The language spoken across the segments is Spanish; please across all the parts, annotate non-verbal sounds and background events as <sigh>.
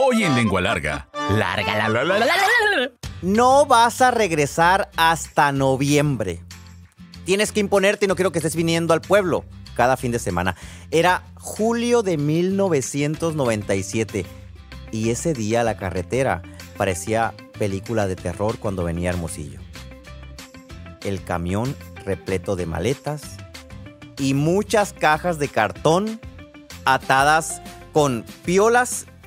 Hoy en Lengua Larga. Larga, la, la, la, la, la, No vas a regresar hasta noviembre. Tienes que imponerte y no quiero que estés viniendo al pueblo cada fin de semana. Era julio de 1997 y ese día la carretera parecía película de terror cuando venía Hermosillo. El camión repleto de maletas y muchas cajas de cartón atadas con piolas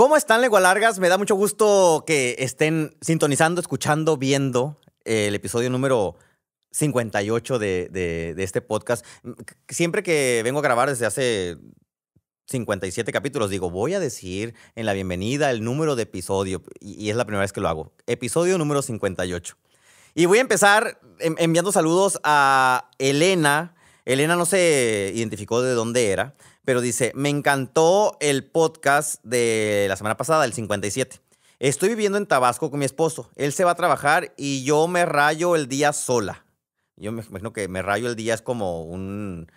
¿Cómo están, largas? Me da mucho gusto que estén sintonizando, escuchando, viendo eh, el episodio número 58 de, de este podcast. Mm, siempre que vengo a grabar desde hace 57 capítulos. Digo, voy a decir en la bienvenida el número de episodio, y, es la primera vez que lo hago. Episodio número 58. Y voy a empezar enviando saludos a Elena. Elena no se identificó de dónde era, pero dice, me encantó el podcast de la semana pasada, el 57. Estoy viviendo en Tabasco con mi esposo. Él se va a trabajar y yo me rayo el día sola. Yo me imagino que me rayo el día es como un,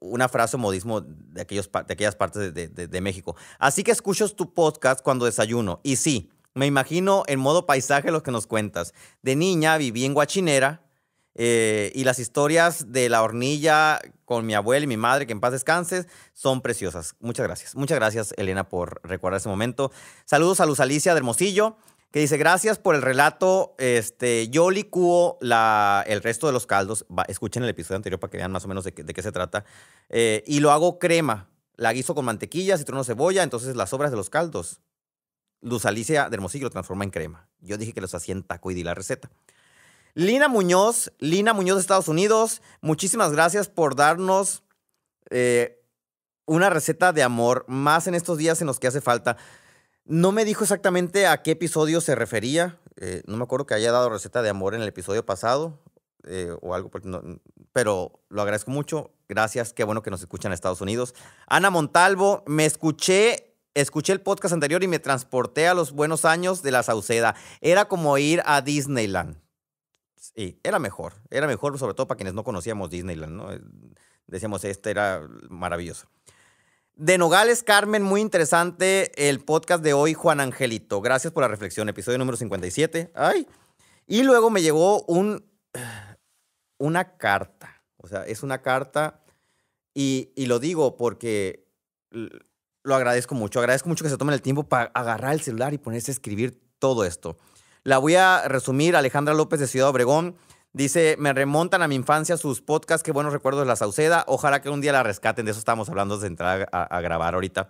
una frase o modismo de, aquellos, de aquellas partes de, México. Así que escucho tu podcast cuando desayuno. Y sí, me imagino en modo paisaje lo que nos cuentas. De niña viví en Guachinera, eh, y las historias de la hornilla con mi abuela y mi madre, que en paz descanses, son preciosas. Muchas gracias. Muchas gracias, Elena, por recordar ese momento. Saludos a Luz Alicia de Hermosillo, que dice, gracias por el relato. Este, yo licúo el resto de los caldos. escuchen el episodio anterior para que vean más o menos de, qué, se trata. Eh, y lo hago crema. La guiso con mantequilla, y o cebolla. Entonces las obras de los caldos, Luz Alicia de Hermosillo lo transforma en crema. Yo dije que los hacía en taco y di la receta. Lina Muñoz, Lina Muñoz de Estados Unidos, muchísimas gracias por darnos eh, una receta de amor, más en estos días en los que hace falta. No me dijo exactamente a qué episodio se refería, eh, no me acuerdo que haya dado receta de amor en el episodio pasado eh, o algo, pero lo agradezco mucho, gracias, qué bueno que nos escuchan en Estados Unidos. Ana Montalvo, me escuché escuché el podcast anterior y me transporté a los buenos años de la Sauceda. Era como ir a Disneyland. Pues, y era mejor. Era mejor, sobre todo para quienes no conocíamos Disneyland, ¿no? Eh, decíamos, este era maravilloso. De Nogales, Carmen, muy interesante el podcast de hoy, Juan Angelito. Gracias por la reflexión, episodio número 57. Ay. Y luego me llegó un, <sighs> una carta. O sea, es una carta y, y lo digo porque lo agradezco mucho. Agradezco mucho que se tomen el tiempo para agarrar el celular y ponerse a escribir todo esto. La voy a resumir. Alejandra López de Ciudad Obregón dice, me remontan a mi infancia sus podcasts, qué buenos recuerdos de la Sauceda. Ojalá que un día la rescaten. De eso estamos hablando de entrar a, grabar ahorita.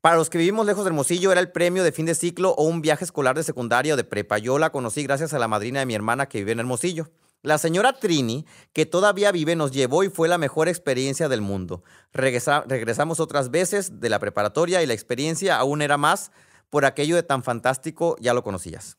Para los que vivimos lejos de Hermosillo, era el premio de fin de ciclo o un viaje escolar de secundaria o de prepa. Yo la conocí gracias a la madrina de mi hermana que vive en Hermosillo. La señora Trini, que todavía vive, nos llevó y fue la mejor experiencia del mundo. regresamos otras veces de la preparatoria y la experiencia aún era más por aquello de tan fantástico, ya lo conocías.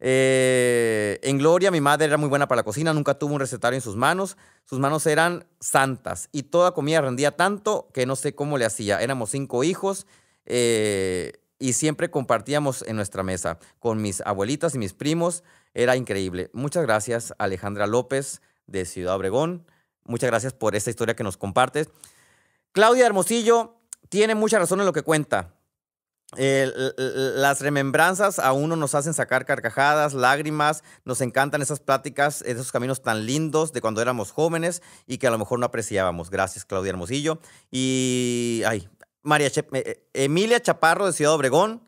Eh, en Gloria, mi madre era muy buena para la cocina, nunca tuvo un recetario en sus manos. Sus manos eran santas y toda comida rendía tanto que no sé cómo le hacía. Éramos cinco hijos eh, y siempre compartíamos en nuestra mesa con mis abuelitas y mis primos. Era increíble. Muchas gracias, Alejandra López de Ciudad Obregón. Muchas gracias por esta historia que nos compartes. Claudia Hermosillo tiene mucha razón en lo que cuenta. Eh, las remembranzas a uno nos hacen sacar carcajadas, lágrimas, nos encantan esas pláticas, esos caminos tan lindos de cuando éramos jóvenes y que a lo mejor no apreciábamos. Gracias, Claudia Hermosillo. Y, ay, María eh, eh, Emilia Chaparro de Ciudad Obregón.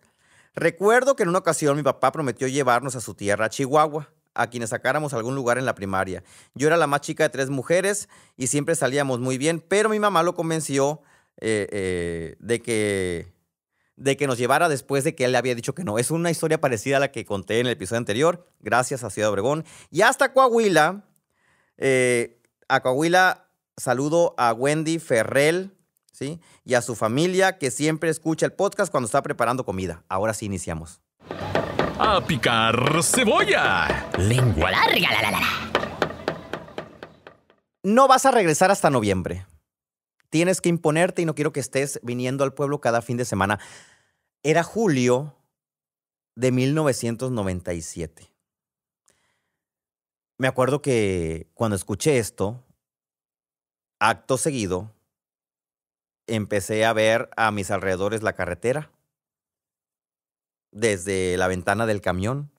Recuerdo que en una ocasión mi papá prometió llevarnos a su tierra, a Chihuahua, a quienes sacáramos algún lugar en la primaria. Yo era la más chica de tres mujeres y siempre salíamos muy bien, pero mi mamá lo convenció de que de que nos llevara después de que él le había dicho que no. Es una historia parecida a la que conté en el episodio anterior, gracias a Ciudad Obregón. Y hasta Coahuila, eh, a Coahuila saludo a Wendy Ferrell, ¿sí? Y a su familia que siempre escucha el podcast cuando está preparando comida. Ahora sí iniciamos. A picar cebolla. Lengua larga, No vas a regresar hasta noviembre tienes que imponerte y no quiero que estés viniendo al pueblo cada fin de semana. Era julio de 1997. Me acuerdo que cuando escuché esto, acto seguido, empecé a ver a mis alrededores la carretera, desde la ventana del camión.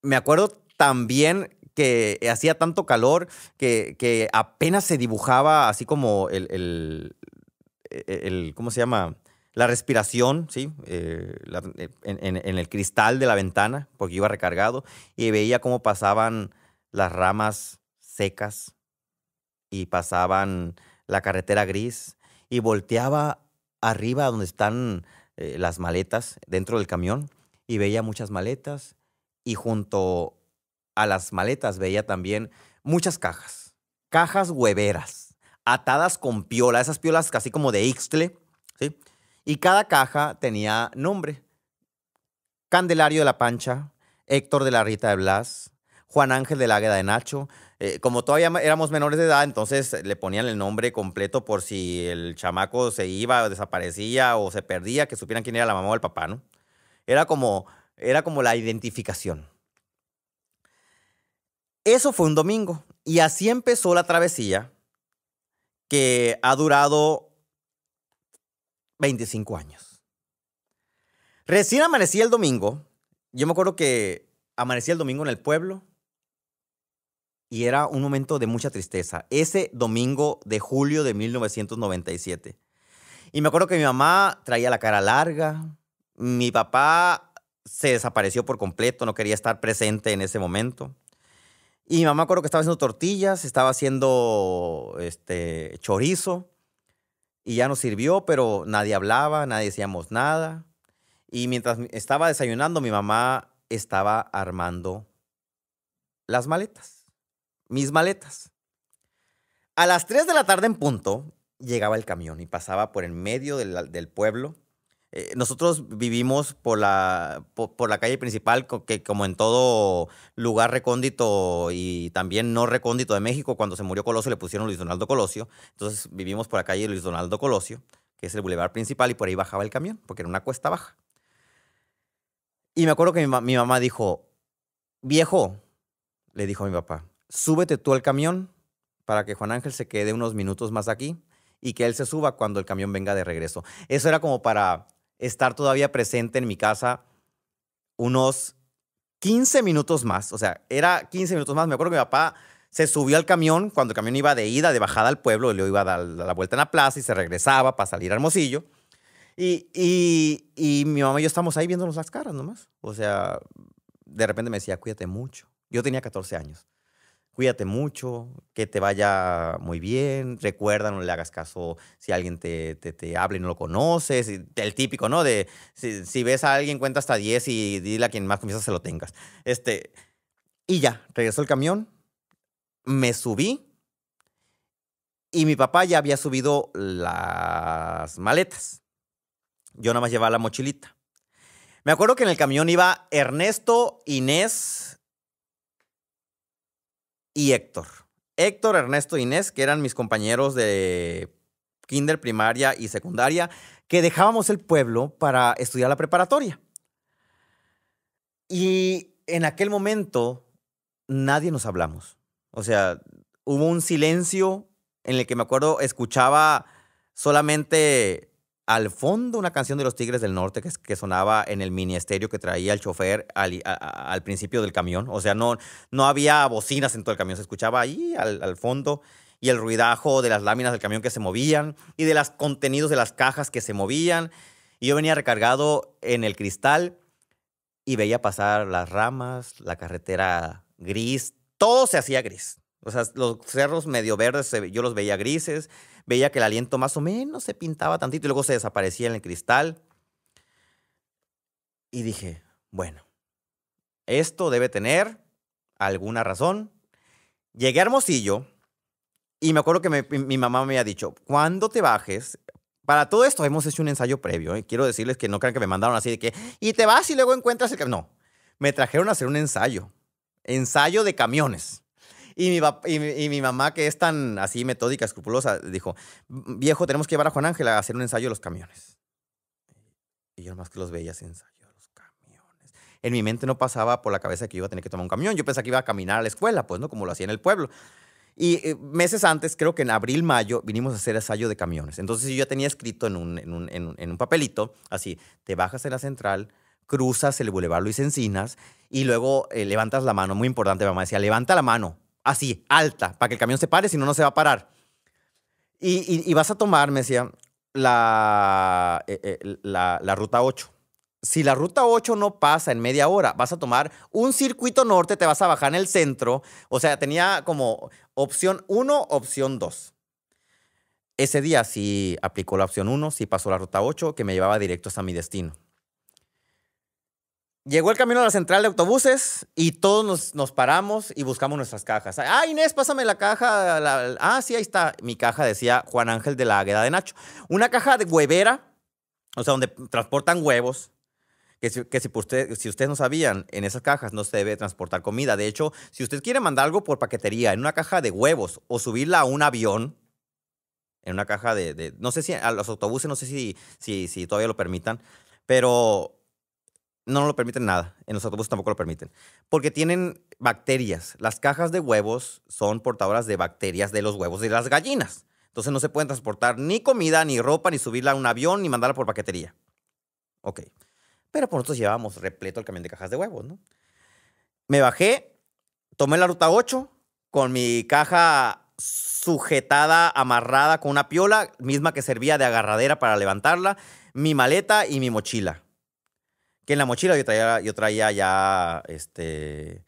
Me acuerdo también que hacía tanto calor que, apenas se dibujaba así como el, el, e, e, ¿cómo se llama? La respiración, ¿sí? Eh, eh, en, el cristal de la ventana, porque iba recargado, y veía cómo pasaban las ramas secas y pasaban la carretera gris y volteaba arriba donde están eh, las maletas dentro del camión y veía muchas maletas y junto a las maletas veía también muchas cajas, cajas hueveras, atadas con piola, esas piolas casi como de Ixtle, ¿sí? Y cada caja tenía nombre. Candelario de la Pancha, Héctor de la Rita de Blas, Juan Ángel la Águeda de Nacho. Eh, como todavía éramos menores de edad, entonces le ponían el nombre completo por si el chamaco se iba, desaparecía o se perdía, que supieran quién era la mamá o el papá, ¿no? Era como, era como la identificación. Eso fue un domingo. Y así empezó la travesía que ha durado 25 años. Recién amanecía el domingo. Yo me acuerdo que amanecía el domingo en el pueblo y era un momento de mucha tristeza. Ese domingo de julio de 1997. Y me acuerdo que mi mamá traía la cara larga, mi papá se desapareció por completo, no quería estar presente en ese momento. Y mi mamá creo que estaba haciendo tortillas, estaba haciendo este, chorizo y ya nos sirvió, pero nadie hablaba, nadie decíamos nada. Y mientras estaba desayunando, mi mamá estaba armando las maletas, mis maletas. A las 3 de la tarde en punto llegaba el camión y pasaba por el medio del pueblo eh, nosotros vivimos por la, por, la calle principal, que como en todo lugar recóndito y también no recóndito de México, cuando se murió Colosio le pusieron Luis Donaldo Colosio. Entonces vivimos por la calle Luis Donaldo Colosio, que es el bulevar principal, y por ahí bajaba el camión, porque era una cuesta baja. Y me acuerdo que mi mamá dijo, viejo, le dijo a mi papá, súbete tú al camión para que Juan Ángel se quede unos minutos más aquí y que él se suba cuando el camión venga de regreso. Eso era como para estar todavía presente en mi casa unos 15 minutos más. O sea, era 15 minutos más. Me acuerdo que mi papá se subió al camión cuando el camión iba de ida, de bajada al pueblo, y iba a dar la vuelta en la plaza y se regresaba para salir a Hermosillo. Y, mi mamá y yo estamos ahí viéndonos las caras nomás. O sea, de repente me decía, cuídate mucho. Yo tenía 14 años cuídate mucho, que te vaya muy bien, recuerda, no le hagas caso si alguien te, te, habla y no lo conoces, el típico, ¿no? De si, ves a alguien, cuenta hasta 10 y dile a quien más comienza se lo tengas. Este, y ya, regresó el camión, me subí y mi papá ya había subido las maletas. Yo nada más llevaba la mochilita. Me acuerdo que en el camión iba Ernesto, Inés, y Héctor. Héctor, Ernesto e Inés, que eran mis compañeros de kinder, primaria y secundaria, que dejábamos el pueblo para estudiar la preparatoria. Y en aquel momento nadie nos hablamos. O sea, hubo un silencio en el que me acuerdo escuchaba solamente al fondo una canción de los Tigres del Norte que, sonaba en el ministerio que traía el chofer al, principio del camión. O sea, no, no había bocinas en todo el camión, se escuchaba ahí al, al fondo y el ruidajo de las láminas del camión que se movían y de los contenidos de las cajas que se movían. Y yo venía recargado en el cristal y veía pasar las ramas, la carretera gris, todo se hacía gris. O sea, los cerros medio verdes yo los veía grises, veía que el aliento más o menos se pintaba tantito y luego se desaparecía en el cristal. Y dije, bueno, esto debe tener alguna razón. Llegué a Hermosillo y me acuerdo que mi mamá me había dicho, cuando te bajes, para todo esto hemos hecho un ensayo previo. y ¿eh? Quiero decirles que no crean que me mandaron así de que, y te vas y luego encuentras el camión. No, me trajeron a hacer un ensayo. Ensayo de camiones. Y mi, y mamá, que es tan así metódica, escrupulosa, dijo, viejo, tenemos que llevar a Juan Ángel a hacer un ensayo de los camiones. Y yo más que los veía se ensayo de los camiones. En mi mente no pasaba por la cabeza que yo iba a tener que tomar un camión. Yo pensaba que iba a caminar a la escuela, pues, ¿no? Como lo hacía en el pueblo. Y eh, meses antes, creo que en abril, mayo, vinimos a hacer ensayo de camiones. Entonces yo ya tenía escrito en un, en un, en un, papelito, así, te bajas en la central, cruzas el Boulevard Luis Encinas y luego eh, levantas la mano. Muy importante, mamá decía, levanta la mano así, alta, para que el camión se pare, si no, no se va a parar. Y, vas a tomar, me decía, la, eh, eh, la, la ruta 8. Si la ruta 8 no pasa en media hora, vas a tomar un circuito norte, te vas a bajar en el centro. O sea, tenía como opción 1, opción 2. Ese día sí aplicó la opción 1, sí pasó la ruta 8, que me llevaba directo hasta mi destino. Llegó el camino a la central de autobuses y todos nos, nos paramos y buscamos nuestras cajas. Ah, Inés, pásame la caja. ah, sí, ahí está. Mi caja decía Juan Ángel de la Águeda de Nacho. Una caja de huevera, o sea, donde transportan huevos. Que, si, si ustedes no sabían, en esas cajas no se debe transportar comida. De hecho, si usted quiere mandar algo por paquetería en una caja de huevos o subirla a un avión, en una caja de, no sé si a los autobuses, no sé si, si, si todavía lo permitan, pero no lo permiten nada. En los autobuses tampoco lo permiten. Porque tienen bacterias. Las cajas de huevos son portadoras de bacterias de los huevos de las gallinas. Entonces no se pueden transportar ni comida, ni ropa, ni subirla a un avión, ni mandarla por paquetería. Ok. Pero por pues, nosotros llevábamos repleto el camión de cajas de huevos, ¿no? Me bajé, tomé la ruta 8 con mi caja sujetada, amarrada con una piola, misma que servía de agarradera para levantarla, mi maleta y mi mochila en la mochila yo traía, yo traía ya este,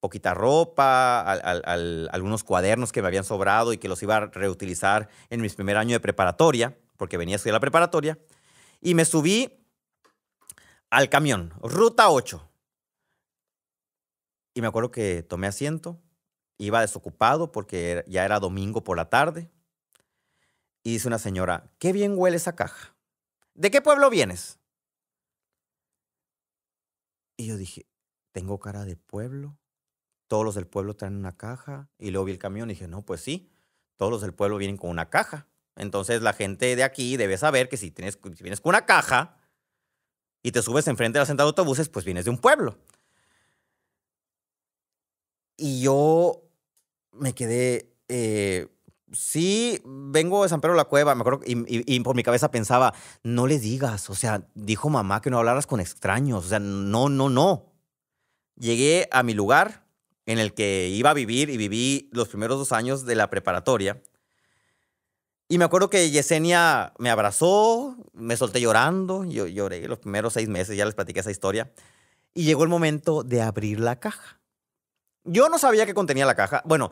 poquita ropa, algunos cuadernos que me habían sobrado y que los iba a reutilizar en mi primer año de preparatoria, porque venía a estudiar la preparatoria, y me subí al camión, ruta 8. Y me acuerdo que tomé asiento, iba desocupado porque ya era domingo por la tarde, y dice una señora, qué bien huele esa caja. ¿De qué pueblo vienes? Y yo dije, tengo cara de pueblo. Todos los del pueblo traen una caja. Y luego vi el camión y dije, no, pues sí, todos los del pueblo vienen con una caja. Entonces la gente de aquí debe saber que si, tienes, si vienes con una caja y te subes enfrente de la central de autobuses, pues vienes de un pueblo. Y yo me quedé eh, sí, vengo de San Pedro de la Cueva, me acuerdo, y, por mi cabeza pensaba, no le digas, o sea, dijo mamá que no hablaras con extraños, o sea, no, no, no. Llegué a mi lugar en el que iba a vivir y viví los primeros dos años de la preparatoria. Y me acuerdo que Yesenia me abrazó, me solté llorando, yo lloré los primeros seis meses, ya les platiqué esa historia. Y llegó el momento de abrir la caja. Yo no sabía qué contenía la caja. Bueno,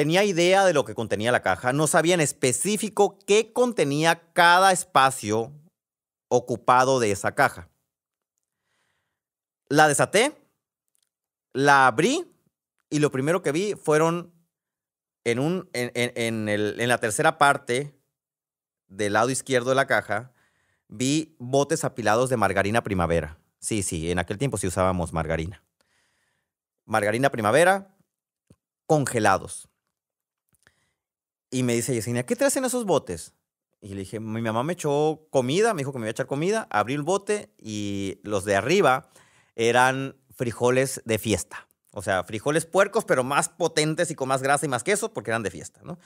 tenía idea de lo que contenía la caja, no sabía en específico qué contenía cada espacio ocupado de esa caja. La desaté, la abrí y lo primero que vi fueron en, un, el, en la tercera parte del lado izquierdo de la caja, vi botes apilados de margarina primavera. Sí, sí, en aquel tiempo sí usábamos margarina. Margarina primavera, congelados. Y me dice Yesenia, ¿qué traes en esos botes? Y le dije, mi mamá me echó comida, me dijo que me iba a echar comida, abrí el bote y los de arriba eran frijoles de fiesta. O sea, frijoles puercos, pero más potentes y con más grasa y más queso, porque eran de fiesta, ¿no?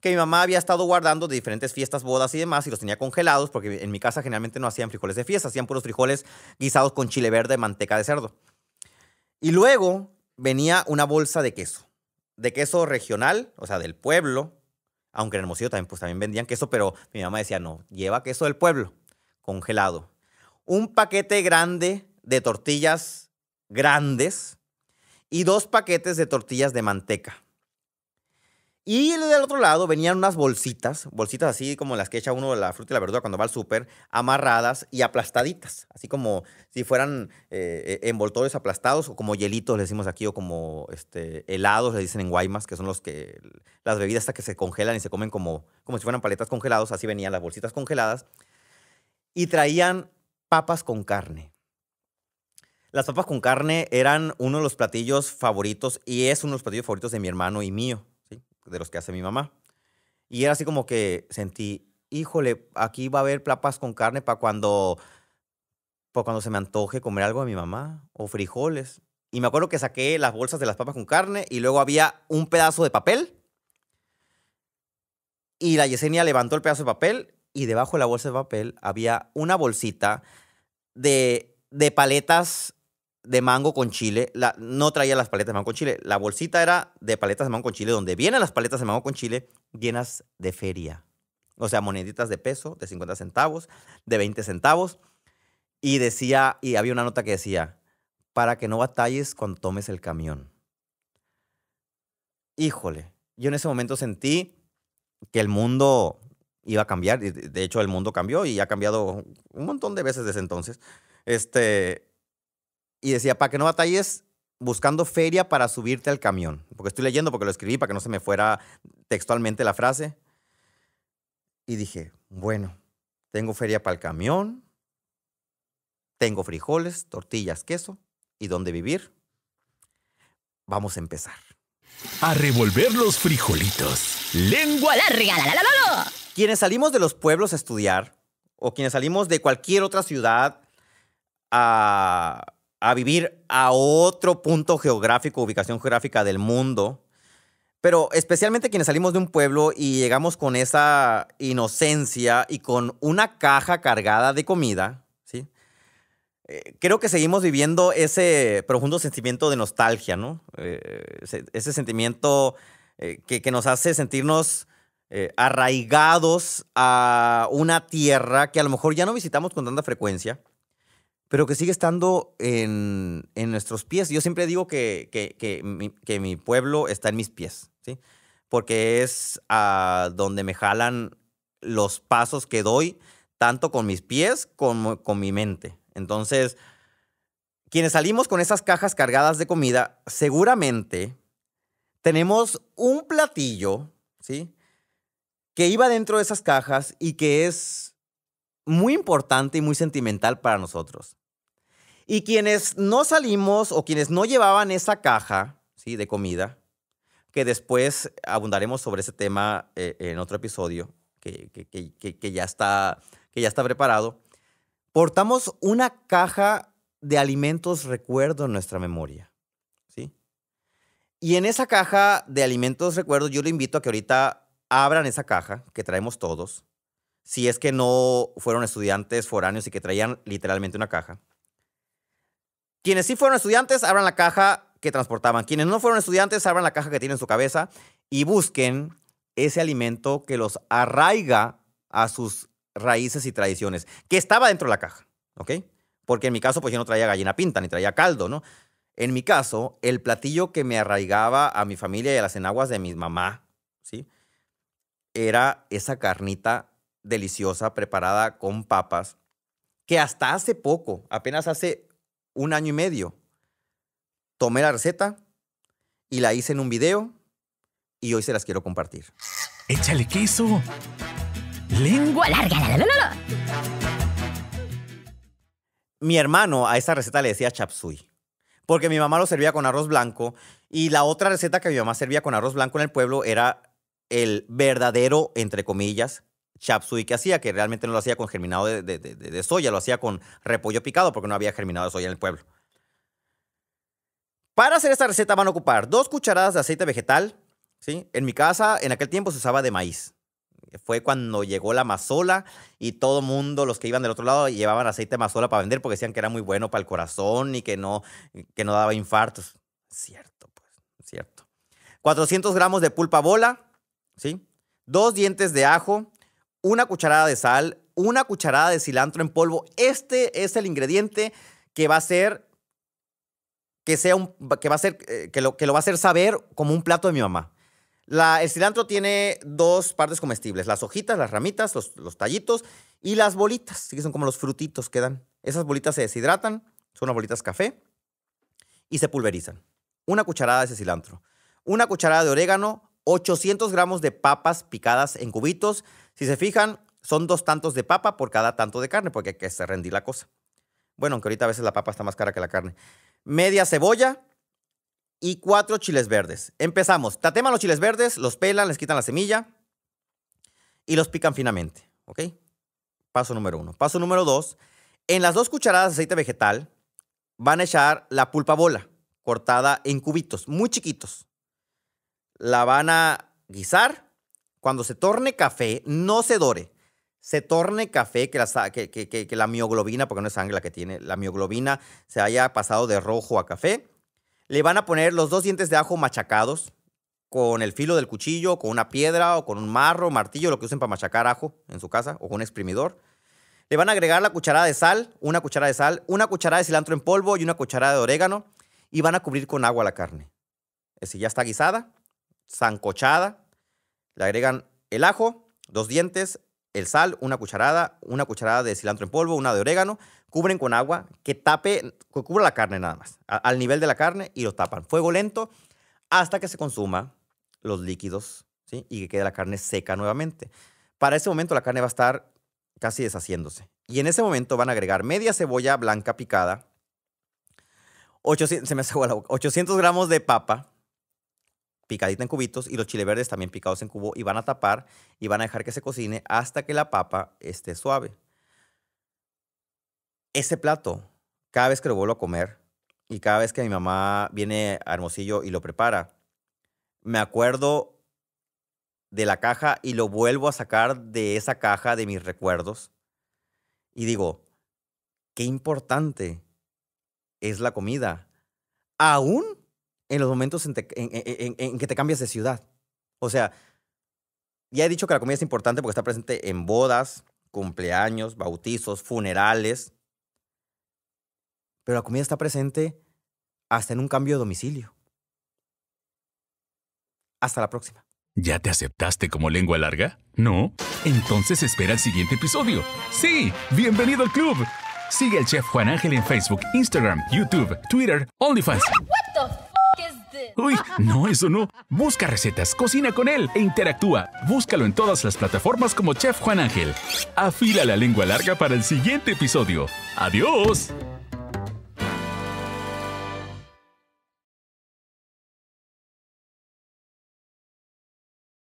Que mi mamá había estado guardando de diferentes fiestas, bodas y demás, y los tenía congelados, porque en mi casa generalmente no hacían frijoles de fiesta, hacían puros frijoles guisados con chile verde, manteca de cerdo. Y luego venía una bolsa de queso, de queso regional, o sea, del pueblo, aunque en Hermosillo también, pues, también vendían queso, pero mi mamá decía, no, lleva queso del pueblo, congelado. Un paquete grande de tortillas grandes y dos paquetes de tortillas de manteca. Y del otro lado venían unas bolsitas, bolsitas así como las que echa uno de la fruta y la verdura cuando va al súper, amarradas y aplastaditas, así como si fueran eh, e, envoltores aplastados o como hielitos, le decimos aquí, o como este, helados, le dicen en Guaymas, que son los que, las bebidas hasta que se congelan y se comen como, como si fueran paletas congelados, así venían las bolsitas congeladas. Y traían papas con carne. Las papas con carne eran uno de los platillos favoritos y es uno de los platillos favoritos de mi hermano y mío de los que hace mi mamá. Y era así como que sentí, híjole, aquí va a haber papas con carne para cuando, cuando se me antoje comer algo a mi mamá o frijoles. Y me acuerdo que saqué las bolsas de las papas con carne y luego había un pedazo de papel. Y la Yesenia levantó el pedazo de papel y debajo de la bolsa de papel había una bolsita de, de paletas de mango con chile. La, no traía las paletas de mango con chile. La bolsita era de paletas de mango con chile, donde vienen las paletas de mango con chile llenas de feria. O sea, moneditas de peso, de 50 centavos, de 20 centavos. Y decía, y había una nota que decía, para que no batalles cuando tomes el camión. Híjole, yo en ese momento sentí que el mundo iba a cambiar. De hecho, el mundo cambió y ha cambiado un montón de veces desde entonces. Este, y decía, para que no batalles buscando feria para subirte al camión. Porque estoy leyendo, porque lo escribí, para que no se me fuera textualmente la frase. Y dije, bueno, tengo feria para el camión, tengo frijoles, tortillas, queso y dónde vivir. Vamos a empezar. A revolver los frijolitos. Lengua larga. La, la, la, quienes salimos de los pueblos a estudiar o quienes salimos de cualquier otra ciudad a a vivir a otro punto geográfico, ubicación geográfica del mundo. Pero especialmente quienes salimos de un pueblo y llegamos con esa inocencia y con una caja cargada de comida, ¿sí? Eh, creo que seguimos viviendo ese profundo sentimiento de nostalgia, ¿no? Eh, ese, sentimiento eh, que, nos hace sentirnos arraigados a una tierra que a lo mejor ya no visitamos con tanta frecuencia pero que sigue estando en, nuestros pies. Yo siempre digo que, que, mi, pueblo está en mis pies, ¿sí? Porque es a donde me jalan los pasos que doy, tanto con mis pies como con mi mente. Entonces, quienes salimos con esas cajas cargadas de comida, seguramente tenemos un platillo, ¿sí? Que iba dentro de esas cajas y que es muy importante y muy sentimental para nosotros. Y quienes no salimos o quienes no llevaban esa caja ¿sí? de comida, que después abundaremos sobre ese tema eh, en otro episodio que, que, ya está, que ya está preparado, portamos una caja de alimentos recuerdo en nuestra memoria. ¿sí? Y en esa caja de alimentos recuerdo, yo le invito a que ahorita abran esa caja que traemos todos, si es que no fueron estudiantes foráneos y que traían literalmente una caja quienes sí fueron estudiantes, abran la caja que transportaban. Quienes no fueron estudiantes, abran la caja que tienen en su cabeza y busquen ese alimento que los arraiga a sus raíces y tradiciones, que estaba dentro de la caja, ¿ok? Porque en mi caso, pues yo no traía gallina pinta ni traía caldo, ¿no? En mi caso, el platillo que me arraigaba a mi familia y a las enaguas de mi mamá, ¿sí? Era esa carnita deliciosa preparada con papas, que hasta hace poco, apenas hace un año y medio. Tomé la receta y la hice en un video y hoy se las quiero compartir. Échale queso. Lengua larga. mi hermano a esa receta le decía chapsui, porque mi mamá lo servía con arroz blanco y la otra receta que mi mamá servía con arroz blanco en el pueblo era el verdadero, entre comillas, chapsui que hacía, que realmente no lo hacía con germinado de, soya, lo hacía con repollo picado porque no había germinado de soya en el pueblo. Para hacer esta receta van a ocupar dos cucharadas de aceite vegetal. ¿sí? En mi casa, en aquel tiempo se usaba de maíz. Fue cuando llegó la mazola y todo mundo, los que iban del otro lado, llevaban aceite de mazola para vender porque decían que era muy bueno para el corazón y que no, que no daba infartos. Cierto, pues, cierto. 400 gramos de pulpa bola, ¿sí? Dos dientes de ajo, una cucharada de sal, una cucharada de cilantro en polvo. Este es el ingrediente que va a ser que sea un, que va a ser eh, que lo que lo va a hacer saber como un plato de mi mamá. La, el cilantro tiene dos partes comestibles, las hojitas, las ramitas, los, tallitos y las bolitas, que son como los frutitos que dan. Esas bolitas se deshidratan, son unas bolitas café y se pulverizan. Una cucharada de ese cilantro, una cucharada de orégano, 800 gramos de papas picadas en cubitos. Si se fijan, son dos tantos de papa por cada tanto de carne, porque hay que rendir la cosa. Bueno, aunque ahorita a veces la papa está más cara que la carne. Media cebolla y cuatro chiles verdes. Empezamos. Tateman los chiles verdes, los pelan, les quitan la semilla y los pican finamente. ¿Ok? Paso número uno. Paso número dos. En las dos cucharadas de aceite vegetal van a echar la pulpa bola cortada en cubitos, muy chiquitos la van a guisar. Cuando se torne café, no se dore. Se torne café, que la, que, que, la mioglobina, porque no es sangre la que tiene, la mioglobina se haya pasado de rojo a café. Le van a poner los dos dientes de ajo machacados con el filo del cuchillo, con una piedra o con un marro, martillo, lo que usen para machacar ajo en su casa o con un exprimidor. Le van a agregar la cucharada de sal, una cucharada de sal, una cucharada de cilantro en polvo y una cucharada de orégano y van a cubrir con agua la carne. Es decir, ya está guisada. Sancochada, Le agregan el ajo, dos dientes, el sal, una cucharada, una cucharada de cilantro en polvo, una de orégano. Cubren con agua que tape, cubra la carne nada más, al nivel de la carne y lo tapan. Fuego lento hasta que se consuma los líquidos y que quede la carne seca nuevamente. Para ese momento la carne va a estar casi deshaciéndose. Y en ese momento van a agregar media cebolla blanca picada, 800 gramos de papa, picadita en cubitos y los chile verdes también picados en cubo y van a tapar y van a dejar que se cocine hasta que la papa esté suave. Ese plato, cada vez que lo vuelvo a comer y cada vez que mi mamá viene a Hermosillo y lo prepara, me acuerdo de la caja y lo vuelvo a sacar de esa caja de mis recuerdos y digo, qué importante es la comida. Aún en los momentos en, que te cambias de ciudad. O sea, ya he dicho que la comida es importante porque está presente en bodas, cumpleaños, bautizos, funerales. Pero la comida está presente hasta en un cambio de domicilio. Hasta la próxima. ¿Ya te aceptaste como lengua larga? ¿No? Entonces espera el siguiente episodio. Sí, bienvenido al club. Sigue al chef Juan Ángel en Facebook, Instagram, YouTube, Twitter, OnlyFans. Este. Uy, no, eso no. Busca recetas, cocina con él e interactúa. Búscalo en todas las plataformas como Chef Juan Ángel. Afila la lengua larga para el siguiente episodio. ¡Adiós!